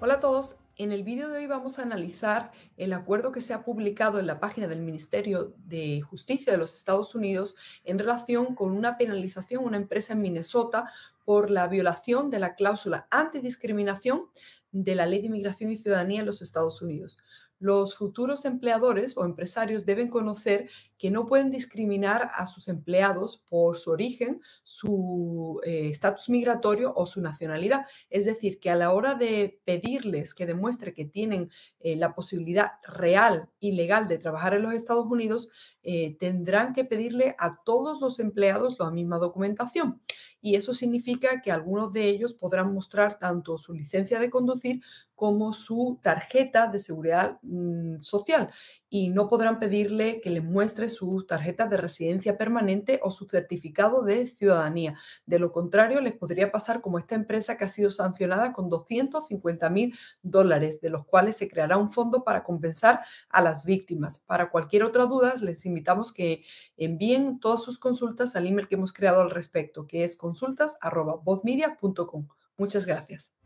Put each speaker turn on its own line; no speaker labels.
Hola a todos. En el vídeo de hoy vamos a analizar el acuerdo que se ha publicado en la página del Ministerio de Justicia de los Estados Unidos en relación con una penalización a una empresa en Minnesota por la violación de la cláusula antidiscriminación de la Ley de Inmigración y Ciudadanía en los Estados Unidos los futuros empleadores o empresarios deben conocer que no pueden discriminar a sus empleados por su origen, su eh, estatus migratorio o su nacionalidad. Es decir, que a la hora de pedirles que demuestre que tienen eh, la posibilidad real y legal de trabajar en los Estados Unidos, eh, tendrán que pedirle a todos los empleados la misma documentación y eso significa que algunos de ellos podrán mostrar tanto su licencia de conducir como su tarjeta de seguridad mm, social y no podrán pedirle que le muestre sus tarjetas de residencia permanente o su certificado de ciudadanía. De lo contrario, les podría pasar como esta empresa que ha sido sancionada con 250 mil dólares, de los cuales se creará un fondo para compensar a las víctimas. Para cualquier otra duda, les invitamos que envíen todas sus consultas al email que hemos creado al respecto, que es consultas.vozmedia.com. Muchas gracias.